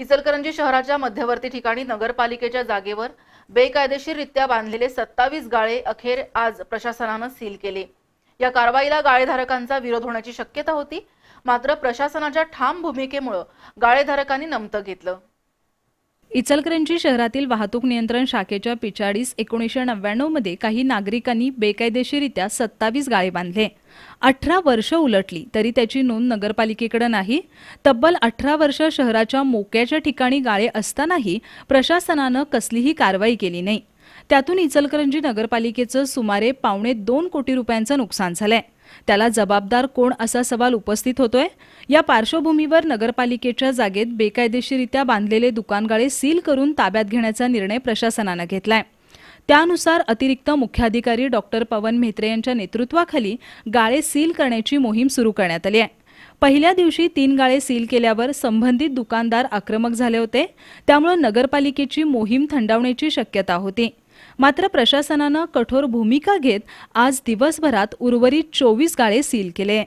इचलकरंजी शहराच्या मध्यवर्ती ठिकाणी नगरपालिकेच्या जागेवर बेकायदेशीररित्या बांधलेले सत्तावीस गाळे अखेर आज प्रशासनानं सील केले या कारवाईला गाळेधारकांचा विरोध होण्याची शक्यता होती मात्र प्रशासनाच्या ठाम भूमिकेमुळे गाळेधारकांनी नमतं घेतलं इचलकरंजी शहरातील वाहतूक नियंत्रण शाखेच्या पिछाडीस एकोणीसशे मध्ये काही नागरिकांनी बेकायदेशीरित्या सत्तावीस गाळे बांधले अठरा वर्ष उलटली तरी त्याची नोंद नगरपालिकेकडे नाही तब्बल अठरा वर्ष शहराच्या मोक्याच्या ठिकाणी गाळे असतानाही प्रशासनानं कसलीही कारवाई केली नाही त्यातून इचलकरंजी नगरपालिकेचं सुमारे पावणे दोन कोटी रुपयांचं नुकसान झालंय त्याला जबाबदार कोण असा सवाल उपस्थित होतोय या पार्श्वभूमीवर नगरपालिकेच्या जागेत बेकायदेशीरित्या बांधलेले दुकानगाळे सील करून ताब्यात घेण्याचा निर्णय प्रशासनानं घेतलाय त्यानुसार अतिरिक्त मुख्याधिकारी डॉक्टर पवन म्हेत्रे यांच्या नेतृत्वाखाली गाळे सील करण्याची मोहीम सुरू करण्यात आली आहे पहिल्या दिवशी तीन गाळे सील केल्यावर संबंधित दुकानदार आक्रमक झाले होते त्यामुळे नगरपालिकेची मोहीम थंडावण्याची शक्यता होती मात्र प्रशासनानं कठोर भूमिका घेत आज दिवसभरात उर्वरित चोवीस गाळे सील केले